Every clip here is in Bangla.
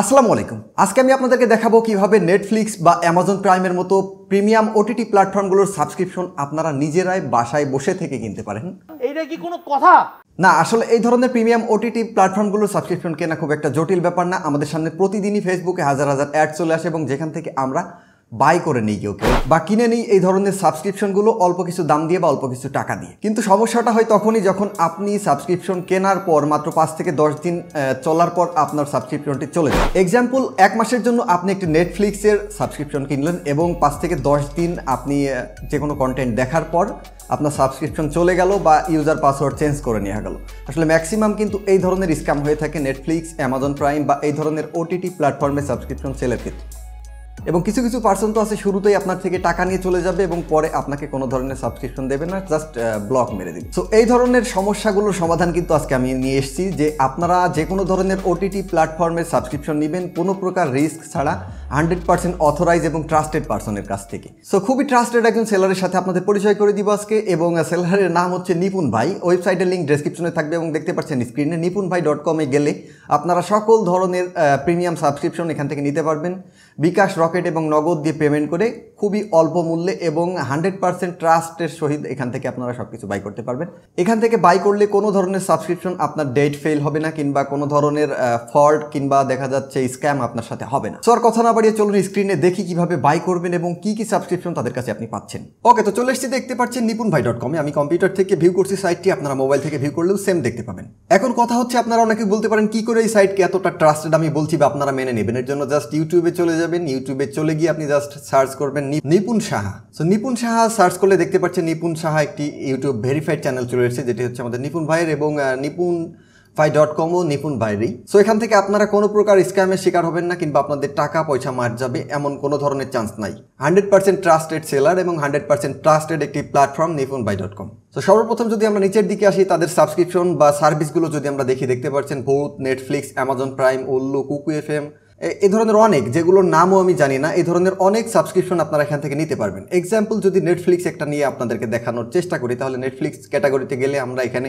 আসসালামু আলাইকুম আজকে আমি আপনাদেরকে দেখাবো কিভাবে নেটফ্লিক্স বা অ্যামাজন প্রাইমের মতো প্রিমিয়াম ওটিটি প্ল্যাটফর্মগুলোর সাবস্ক্রিপশন আপনারা নিজেরাই বাসায় বসে থেকে কিনতে পারেন এইটা কি কোনো কথা না আসলে এই ধরনের প্রিমিয়াম ওটিটি প্ল্যাটফর্মগুলোর সাবস্ক্রিপশন কেনা খুব একটা জটিল ব্যাপার না আমাদের সামনে প্রতিদিনই ফেসবুকে হাজার হাজার অ্যাড চলে আসে এবং যেখান থেকে আমরা বাই করে নিই কেউ কেউ বা কিনে নিই এই ধরনের সাবস্ক্রিপশনগুলো অল্প কিছু দাম দিয়ে বা অল্প কিছু টাকা দিয়ে কিন্তু সমস্যাটা হয় তখনই যখন আপনি সাবস্ক্রিপশন কেনার পর মাত্র পাঁচ থেকে দশ দিন চলার পর আপনার সাবস্ক্রিপশনটি চলে যায় এক্সাম্পল এক মাসের জন্য আপনি একটি নেটফ্লিক্সের সাবস্ক্রিপশন কিনলেন এবং পাঁচ থেকে দশ দিন আপনি যে কোনো কন্টেন্ট দেখার পর আপনার সাবস্ক্রিপশন চলে গেল বা ইউজার পাসওয়ার্ড চেঞ্জ করে নেওয়া গেল আসলে ম্যাক্সিমাম কিন্তু এই ধরনের স্ক্যাম হয়ে থাকে নেটফ্লিক্স অ্যামাজন প্রাইম বা এই ধরনের ওটিটি প্ল্যাটফর্মে সাবস্ক্রিপশন সেলের ক্ষেত্রে এবং কিছু কিছু পার্সন তো আছে শুরুতেই আপনার থেকে টাকা নিয়ে চলে যাবে এবং পরে আপনাকে কোনো ধরনের সাবস্ক্রিপশন দেবে না জাস্ট ব্লক মেরে দিবে সো এই ধরনের সমস্যাগুলোর সমাধান কিন্তু আজকে আমি নিয়ে এসেছি যে আপনারা যে কোনো ধরনের ওটিটি প্ল্যাটফর্মের সাবস্ক্রিপশন নেবেন কোনো প্রকার রিস্ক ছাড়া হান্ড্রেড পার্সেন্ট অথরাইজ এবং ট্রাস্টেড পার্সনের কাছ থেকে সো খুবই ট্রাস্টেড একজন সেলারের সাথে আপনাদের পরিচয় করে দিব আজকে এবং সেলারের নাম হচ্ছে নিপুন ভাই ওয়েবসাইটের লিঙ্ক ডেসক্রিপশনে থাকবে এবং দেখতে পাচ্ছেন স্ক্রিনে নিপুন ভাই ডট কমে গেলে আপনারা সকল ধরনের প্রিমিয়াম সাবস্ক্রিপশন এখান থেকে নিতে পারবেন বিকাশ রকেট এবং নগদ দিয়ে পেমেন্ট করে খুবই অল্প মূল্যে এবং হান্ড্রেড পার্সেন্ট ট্রাস্টের সহিত এখান থেকে আপনারা সব কিছু বাই করতে পারবেন এখান থেকে বাই করলে কোনো ধরনের সাবস্ক্রিপশন আপনার ডেট ফেল হবে না কিংবা কোনো ধরনের ফল্ট কিংবা দেখা যাচ্ছে স্ক্যাম আপনার সাথে হবে না সর কথা না বাড়িয়ে চলুন স্ক্রিনে দেখি কিভাবে বাই করবেন এবং কি কি সাবস্ক্রিপশন তাদের কাছে আপনি পাচ্ছেন ওকে তো চলে এসেছি দেখতে পাচ্ছেন নিপুন ভাই ডট কমে আমি কম্পিউটার থেকে ভিউ করছি সাইটটি আপনারা মোবাইল থেকে ভিউ করলেও সেম দেখতে পাবেন এখন কথা হচ্ছে আপনারা অনেকে বলতে পারেন কি করে এই সাইটকে এতটা ট্রাস্টেড আমি বলছি বা আপনারা মেনে নেবেন এর জন্য জাস্ট ইউটিউবে চলে যাবেন ইউটিউবে চলে গিয়ে আপনি জাস্ট সার্চ করবেন নিপুন সাহা সো নিপুন সাহা সার্চ করলে দেখতে পাচ্ছেন নিপুন সাহা একটি ইউটিউব ভেরিফাইড চ্যানেল চলে এসেছে যেটি হচ্ছে আমাদের নিপুন ভাইয়ের এবং নিপুন ফাই ডট কমও নিপুণ বাইরেই সো এখান থেকে আপনারা কোনো প্রকার স্ক্যামের শিকার হবেন না কিংবা আপনাদের টাকা পয়সা মার যাবে এমন কোনো ধরনের চান্স নাই হান্ড্রেড পার্সেন্ট ট্রাস্টেড সেলার এবং হান্ড্রেড পার্সেন্ট ট্রাস্টেড একটি platform Nipun buy dot com তো সর্বপ্রথম যদি আমরা নিচের দিকে আসি তাদের সাবস্ক্রিপশন বা সার্ভিসগুলো যদি আমরা দেখি দেখতে পাচ্ছেন ভূত নেটফ্লিক্স অ্যামাজন প্রাইম উল্লু কুকু এফ এম এ ধরনের অনেক যেগুলোর নামও আমি জানি না এই ধরনের অনেক সাবস্ক্রিপশন আপনারা এখান থেকে নিতে পারবেন এক্সাম্পল যদি নেটফ্লিক্স একটা নিয়ে আপনাদেরকে দেখানোর চেষ্টা করি তাহলে নেটফ্লিক্স ক্যাটাগরিতে গেলে আমরা এখানে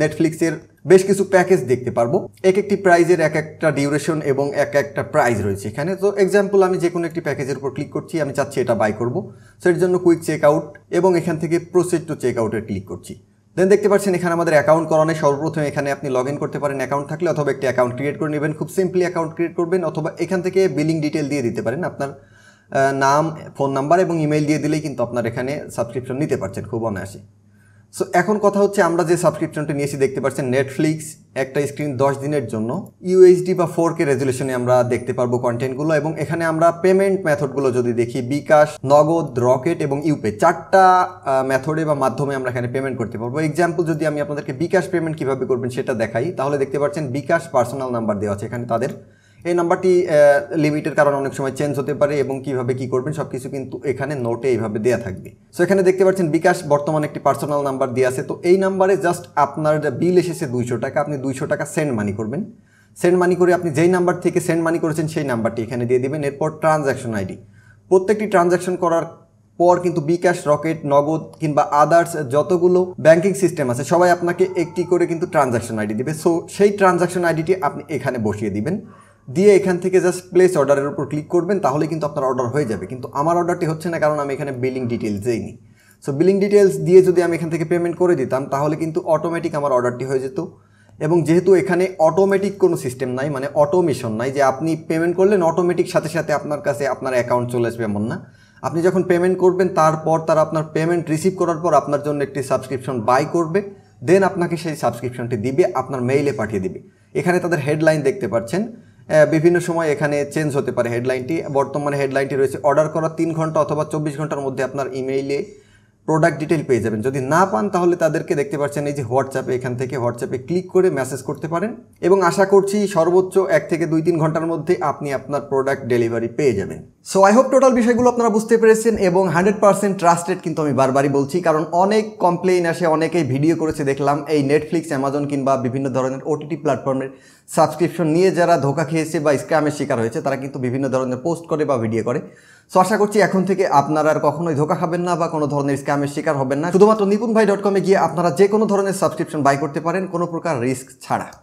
নেটফ্লিক্সের বেশ কিছু প্যাকেজ দেখতে পারবো এক একটি প্রাইজের এক একটা ডিউরেশন এবং এক একটা প্রাইজ রয়েছে এখানে তো এক্সাম্পল আমি যে কোনো একটি প্যাকেজের উপর ক্লিক করছি আমি চাচ্ছি এটা বাই করবো সো এর জন্য কুইক চেক আউট এবং এখান থেকে প্রসেড টু চেক আউটে ক্লিক করছি দেন দেখতে পাচ্ছেন এখানে আমাদের অ্যাকাউন্ট করানো সর্বপ্রথম এখানে আপনি লগ করতে পারেন অ্যাকাউন্ট থাকলে অথবা একটি অ্যাকাউন্ট ক্রিয়েট করে নেবেন খুব সিম্পলি অ্যাকাউন্ট ক্রিয়েট করবেন অথবা এখান থেকে বিলিং ডিটেল দিয়ে দিতে পারেন আপনার নাম ফোন নাম্বার এবং ইমেল দিয়ে দিলেই কিন্তু আপনার এখানে সাবস্ক্রিপশন নিতে পারছেন খুব অনায়াসে সো এখন কথা হচ্ছে আমরা যে সাবস্ক্রিপশনটি নিয়েছি দেখতে পাচ্ছেন নেটফ্লিক্স একটা স্ক্রিন দশ দিনের জন্য ইউএইচডি বা ফোর কে রেজুলেশনে আমরা দেখতে পারবো কন্টেন্টগুলো এবং এখানে আমরা পেমেন্ট মেথডগুলো যদি দেখি বিকাশ নগদ রকেট এবং ইউপে চারটা মেথডে বা মাধ্যমে আমরা এখানে পেমেন্ট করতে পারবো এক্সাম্পল যদি আমি আপনাদেরকে বিকাশ পেমেন্ট কিভাবে করবেন সেটা দেখাই তাহলে দেখতে পাচ্ছেন বিকাশ পার্সোনাল নাম্বার দেওয়া আছে এখানে তাদের এই নাম্বারটি লিমিটের কারণে অনেক সময় চেঞ্জ হতে পারে এবং কিভাবে কি করবেন সব কিছু কিন্তু এখানে নোটে এইভাবে দেওয়া থাকবে সো এখানে দেখতে পাচ্ছেন বিকাশ বর্তমানে একটি পার্সোনাল নাম্বার দেওয়া আছে তো এই নাম্বারে জাস্ট আপনার বিল এসেছে দুইশো টাকা আপনি দুইশো টাকা সেন্ড মানি করবেন সেন্ড মানি করে আপনি যেই নাম্বার থেকে সেন্ড মানি করেছেন সেই নাম্বারটি এখানে দিয়ে দেবেন এরপর ট্রানজ্যাকশন আইডি প্রত্যেকটি ট্রানজ্যাকশন করার পর কিন্তু বিকাশ রকেট নগদ কিংবা আদার্স যতগুলো ব্যাংকিং সিস্টেম আছে সবাই আপনাকে একটি করে কিন্তু ট্রানজ্যাকশন আইডি দিবে সো সেই ট্রানজ্যাকশন আইডিটি আপনি এখানে বসিয়ে দিবেন দিয়ে এখান থেকে জাস্ট প্লেস অর্ডারের উপর ক্লিক করবেন তাহলে কিন্তু আপনার অর্ডার হয়ে যাবে কিন্তু আমার অর্ডারটি হচ্ছে না কারণ আমি এখানে বিলিং ডিটেলস দেইনি সো বিলিং ডিটেলস দিয়ে যদি আমি এখান থেকে পেমেন্ট করে দিতাম তাহলে কিন্তু অটোমেটিক আমার অর্ডারটি হয়ে যেত এবং যেহেতু এখানে অটোমেটিক কোনো সিস্টেম নাই মানে অটোমেশন নাই যে আপনি পেমেন্ট করলেন অটোমেটিক সাথে সাথে আপনার কাছে আপনার অ্যাকাউন্ট চলে আসবে এমন না আপনি যখন পেমেন্ট করবেন তারপর তারা আপনার পেমেন্ট রিসিভ করার পর আপনার জন্য একটি সাবস্ক্রিপশন বাই করবে দেন আপনাকে সেই সাবস্ক্রিপশনটি দিবে আপনার মেইলে পাঠিয়ে দিবে এখানে তাদের হেডলাইন দেখতে পাচ্ছেন বিভিন্ন সময় এখানে চেঞ্জ হতে পারে হেডলাইনটি বর্তমানে হেডলাইনটি রয়েছে অর্ডার করার তিন ঘন্টা অথবা চব্বিশ ঘন্টার মধ্যে আপনার ইমেইলে প্রোডাক্ট ডিটেল পেয়ে যাবেন যদি না পান তাহলে তাদেরকে দেখতে পাচ্ছেন এই যে হোয়াটসঅ্যাপে এখান থেকে হোয়াটসঅ্যাপে ক্লিক করে মেসেজ করতে পারেন এবং আশা করছি সর্বোচ্চ এক থেকে দুই তিন ঘন্টার মধ্যে আপনি আপনার প্রোডাক্ট ডেলিভারি পেয়ে যাবেন সো আই হোপ টোটাল বিষয়গুলো আপনারা বুঝতে পেরেছেন এবং হান্ড্রেড পার্সেন্ট ট্রাস্টেড কিন্তু আমি বারবারই বলছি কারণ অনেক কমপ্লেইন আসে অনেকেই ভিডিও করেছে দেখলাম এই নেটফ্লিক্স অ্যামাজন কিংবা বিভিন্ন ধরনের ওটিটি প্ল্যাটফর্মের সাবস্ক্রিপশন নিয়ে যারা ধোকা খেয়েছে বা স্ক্যামের শিকার হয়েছে তারা কিন্তু বিভিন্ন ধরনের পোস্ট করে বা ভিডিও করে সো আশা করছি এখন থেকে আপনারা আর কখনোই ধোকা খাবেন না বা কোনো ধরনের স্ক্যামের শিকার হবেন না শুধুমাত্র নিপুণ ভাই ডট কমে গিয়ে আপনারা যে কোনো ধরনের সাবস্ক্রিপশন বাই করতে পারেন কোনো প্রকার রিস্ক ছাড়া